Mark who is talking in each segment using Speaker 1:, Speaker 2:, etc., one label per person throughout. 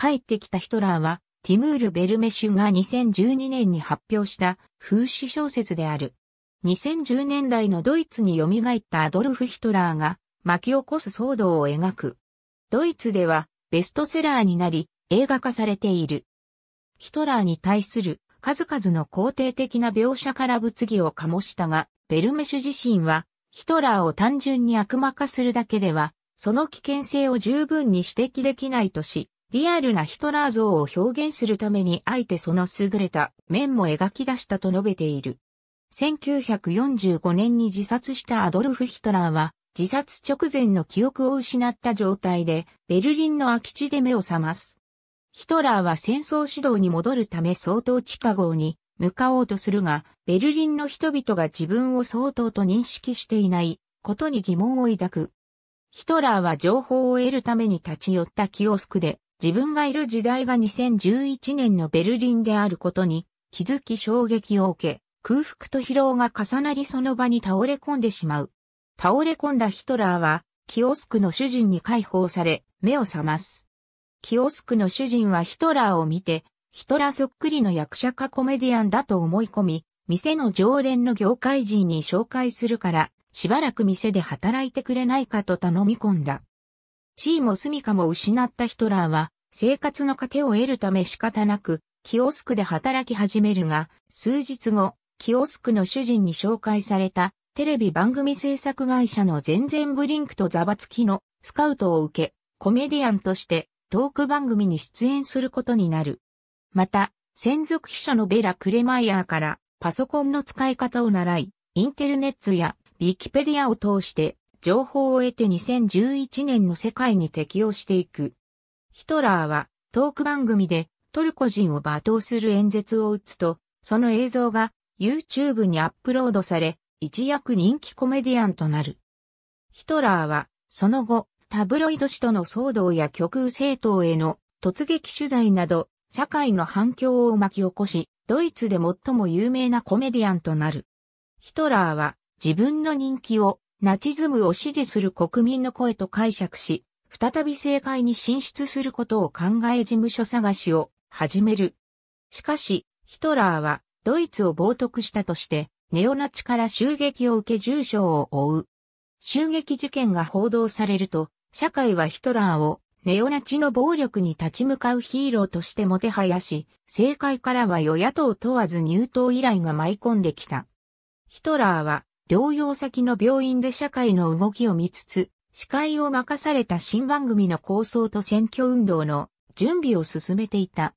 Speaker 1: 帰ってきたヒトラーは、ティムール・ベルメシュが2012年に発表した風刺小説である。2010年代のドイツに蘇ったアドルフ・ヒトラーが巻き起こす騒動を描く。ドイツではベストセラーになり映画化されている。ヒトラーに対する数々の肯定的な描写から物議を醸したが、ベルメシュ自身はヒトラーを単純に悪魔化するだけでは、その危険性を十分に指摘できないとし、リアルなヒトラー像を表現するためにあえてその優れた面も描き出したと述べている。1945年に自殺したアドルフ・ヒトラーは、自殺直前の記憶を失った状態で、ベルリンの空き地で目を覚ます。ヒトラーは戦争指導に戻るため相当地下号に向かおうとするが、ベルリンの人々が自分を相当と認識していないことに疑問を抱く。ヒトラーは情報を得るために立ち寄ったキオスクで、自分がいる時代が2011年のベルリンであることに気づき衝撃を受け、空腹と疲労が重なりその場に倒れ込んでしまう。倒れ込んだヒトラーは、キオスクの主人に解放され、目を覚ます。キオスクの主人はヒトラーを見て、ヒトラーそっくりの役者かコメディアンだと思い込み、店の常連の業界人に紹介するから、しばらく店で働いてくれないかと頼み込んだ。地位も住かも失ったヒトラーは、生活の糧を得るため仕方なく、キオスクで働き始めるが、数日後、キオスクの主人に紹介された、テレビ番組制作会社の全然ブリンクとザバつきのスカウトを受け、コメディアンとしてトーク番組に出演することになる。また、専属秘書のベラ・クレマイヤーからパソコンの使い方を習い、インテルネッツやウィキペディアを通して情報を得て2011年の世界に適応していく。ヒトラーはトーク番組でトルコ人を罵倒する演説を打つと、その映像が YouTube にアップロードされ、一躍人気コメディアンとなる。ヒトラーは、その後、タブロイド氏との騒動や極右政党への突撃取材など、社会の反響を巻き起こし、ドイツで最も有名なコメディアンとなる。ヒトラーは自分の人気をナチズムを支持する国民の声と解釈し、再び政界に進出することを考え事務所探しを始める。しかし、ヒトラーはドイツを冒涜したとして、ネオナチから襲撃を受け重傷を負う。襲撃事件が報道されると、社会はヒトラーをネオナチの暴力に立ち向かうヒーローとしてもてはやし、政界からは与野党問わず入党依頼が舞い込んできた。ヒトラーは療養先の病院で社会の動きを見つつ、司会を任された新番組の構想と選挙運動の準備を進めていた。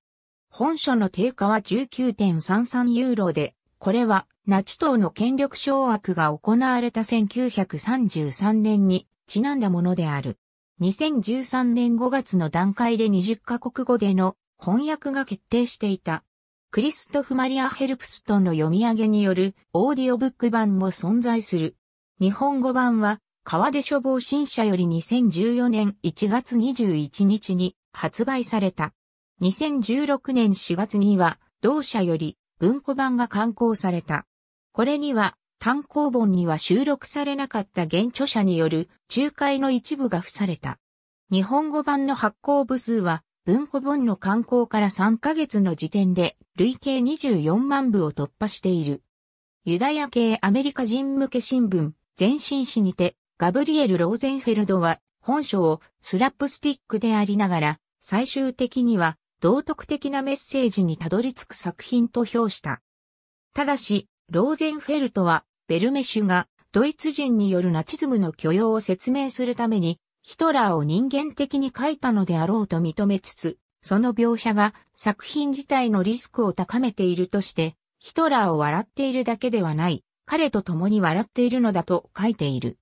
Speaker 1: 本書の定価は19.33ユーロで、これはナチ党の権力掌握が行われた1933年にちなんだものである。2013年5月の段階で20カ国語での翻訳が決定していた。クリストフ・マリア・ヘルプストンの読み上げによるオーディオブック版も存在する。日本語版は川出処方新社より2014年1月21日に発売された。2016年4月には、同社より文庫版が刊行された。これには、単行本には収録されなかった現著者による仲介の一部が付された。日本語版の発行部数は、文庫本の刊行から3ヶ月の時点で、累計24万部を突破している。ユダヤ系アメリカ人向け新聞、全新誌にて、ガブリエル・ローゼンフェルドは本書をスラップスティックでありながら最終的には道徳的なメッセージにたどり着く作品と評した。ただし、ローゼンフェルトはベルメシュがドイツ人によるナチズムの許容を説明するためにヒトラーを人間的に書いたのであろうと認めつつ、その描写が作品自体のリスクを高めているとして、ヒトラーを笑っているだけではない、彼と共に笑っているのだと書いている。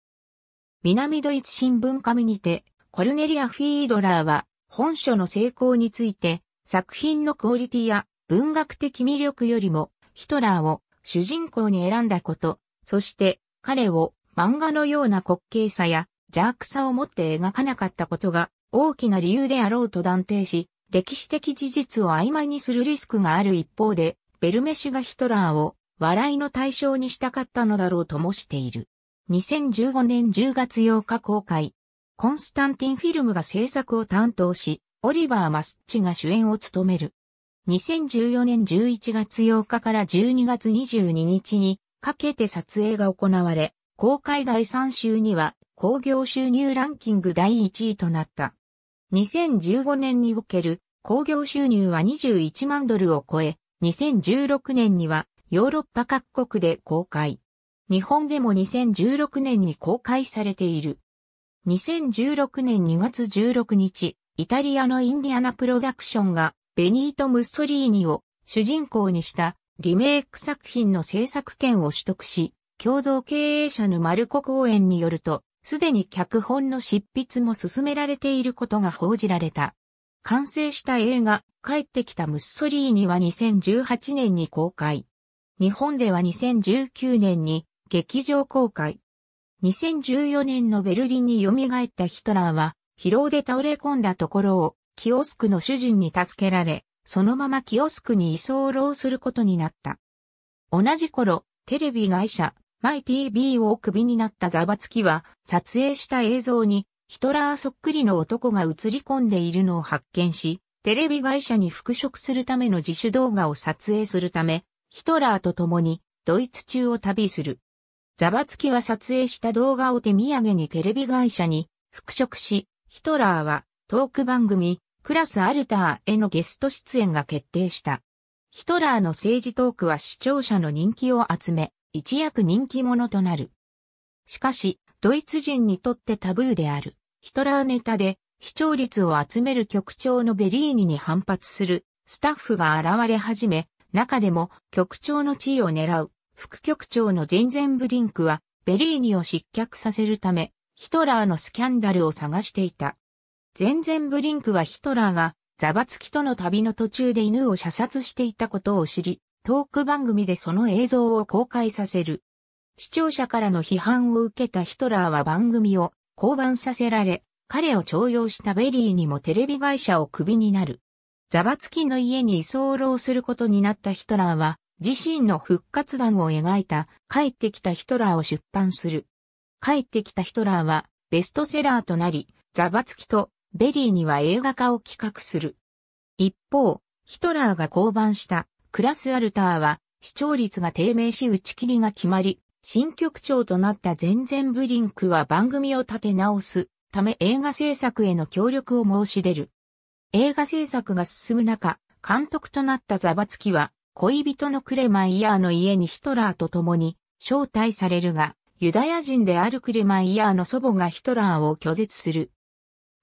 Speaker 1: 南ドイツ新聞紙にて、コルネリア・フィードラーは、本書の成功について、作品のクオリティや文学的魅力よりも、ヒトラーを主人公に選んだこと、そして彼を漫画のような滑稽さや邪悪さを持って描かなかったことが大きな理由であろうと断定し、歴史的事実を曖昧にするリスクがある一方で、ベルメシュがヒトラーを笑いの対象にしたかったのだろうともしている。2015年10月8日公開。コンスタンティンフィルムが制作を担当し、オリバー・マスッチが主演を務める。2014年11月8日から12月22日にかけて撮影が行われ、公開第3週には興行収入ランキング第1位となった。2015年における興行収入は21万ドルを超え、2016年にはヨーロッパ各国で公開。日本でも2016年に公開されている。2016年2月16日、イタリアのインディアナプロダクションがベニート・ムッソリーニを主人公にしたリメイク作品の制作権を取得し、共同経営者のマルコ公演によると、すでに脚本の執筆も進められていることが報じられた。完成した映画、帰ってきたムッソリーニは2018年に公開。日本では2019年に劇場公開。2014年のベルリンに蘇ったヒトラーは、疲労で倒れ込んだところを、キオスクの主人に助けられ、そのままキオスクに居候することになった。同じ頃、テレビ会社、マイ TV をクビになったザバツキは、撮影した映像に、ヒトラーそっくりの男が映り込んでいるのを発見し、テレビ会社に復職するための自主動画を撮影するため、ヒトラーと共にドイツ中を旅する。ザバツキは撮影した動画を手土産にテレビ会社に復職し、ヒトラーはトーク番組、クラスアルターへのゲスト出演が決定した。ヒトラーの政治トークは視聴者の人気を集め、一躍人気者となる。しかし、ドイツ人にとってタブーである、ヒトラーネタで視聴率を集める局長のベリーニに反発するスタッフが現れ始め、中でも局長の地位を狙う副局長のゼンゼンブリンクは、ベリーニを失脚させるため、ヒトラーのスキャンダルを探していた。ゼンゼンブリンクはヒトラーが、ザバツキとの旅の途中で犬を射殺していたことを知り、トーク番組でその映像を公開させる。視聴者からの批判を受けたヒトラーは番組を降板させられ、彼を徴用したベリーにもテレビ会社をクビになる。ザバツキの家に居候することになったヒトラーは、自身の復活談を描いた帰ってきたヒトラーを出版する。帰ってきたヒトラーはベストセラーとなり、ザバツキとベリーには映画化を企画する。一方、ヒトラーが降板したクラスアルターは視聴率が低迷し打ち切りが決まり、新局長となった全然ブリンクは番組を立て直すため映画制作への協力を申し出る。映画制作が進む中、監督となったザバツキは恋人のクレマイヤーの家にヒトラーと共に招待されるが、ユダヤ人であるクレマイヤーの祖母がヒトラーを拒絶する。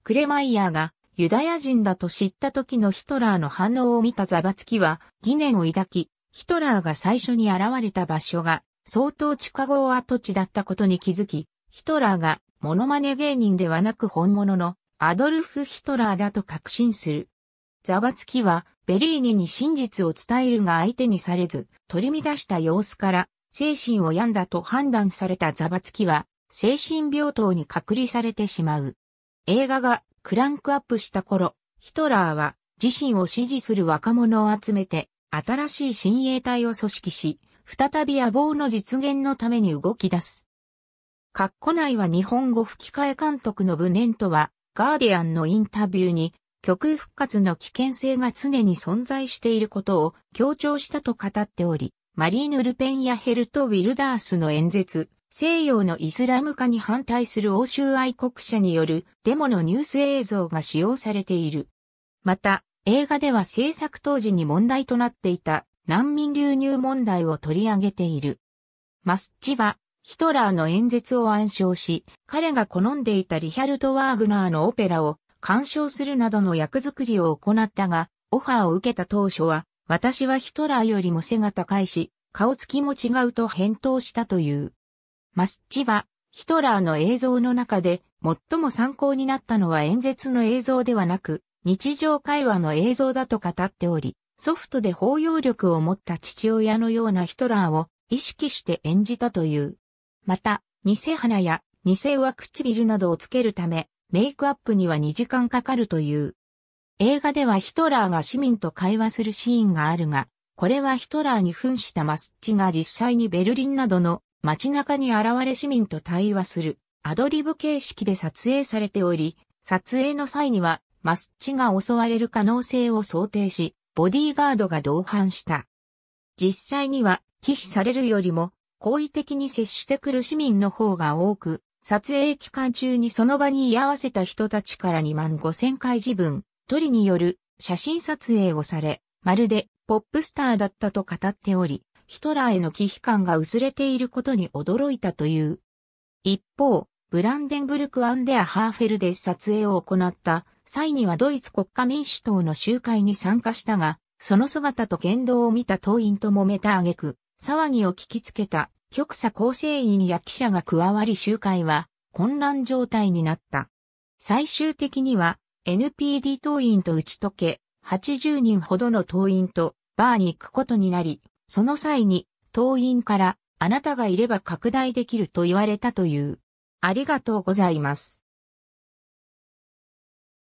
Speaker 1: クレマイヤーがユダヤ人だと知った時のヒトラーの反応を見たザバツキは疑念を抱き、ヒトラーが最初に現れた場所が相当地下う跡地だったことに気づき、ヒトラーがモノマネ芸人ではなく本物のアドルフ・ヒトラーだと確信する。ザバツキはベリーニに真実を伝えるが相手にされず、取り乱した様子から、精神を病んだと判断されたザバツキは、精神病棟に隔離されてしまう。映画がクランクアップした頃、ヒトラーは自身を支持する若者を集めて、新しい親衛隊を組織し、再び野望の実現のために動き出す。括弧内は日本語吹き替え監督の無念とは、ガーディアンのインタビューに、極右復活の危険性が常に存在していることを強調したと語っており、マリーヌ・ルペンやヘルト・ウィルダースの演説、西洋のイスラム化に反対する欧州愛国者によるデモのニュース映像が使用されている。また、映画では制作当時に問題となっていた難民流入問題を取り上げている。マスッチは、ヒトラーの演説を暗唱し、彼が好んでいたリヒャルト・ワーグナーのオペラを干渉するなどの役作りを行ったが、オファーを受けた当初は、私はヒトラーよりも背が高いし、顔つきも違うと返答したという。マスッチは、ヒトラーの映像の中で、最も参考になったのは演説の映像ではなく、日常会話の映像だと語っており、ソフトで包容力を持った父親のようなヒトラーを意識して演じたという。また、偽花や偽上唇などをつけるため、メイクアップには2時間かかるという。映画ではヒトラーが市民と会話するシーンがあるが、これはヒトラーに扮したマスッチが実際にベルリンなどの街中に現れ市民と対話するアドリブ形式で撮影されており、撮影の際にはマスッチが襲われる可能性を想定し、ボディーガードが同伴した。実際には忌避されるよりも好意的に接してくる市民の方が多く、撮影期間中にその場に居合わせた人たちから2万5千回自分、鳥による写真撮影をされ、まるでポップスターだったと語っており、ヒトラーへの忌避感が薄れていることに驚いたという。一方、ブランデンブルク・アンデア・ハーフェルで撮影を行った際にはドイツ国家民主党の集会に参加したが、その姿と言動を見た党員と揉めた挙句、騒ぎを聞きつけた極左構成員や記者が加わり集会は混乱状態になった。最終的には NPD 党員と打ち解け、80人ほどの党員とバーに行くことになり、その際に党員からあなたがいれば拡大できると言われたという。ありがとうございます。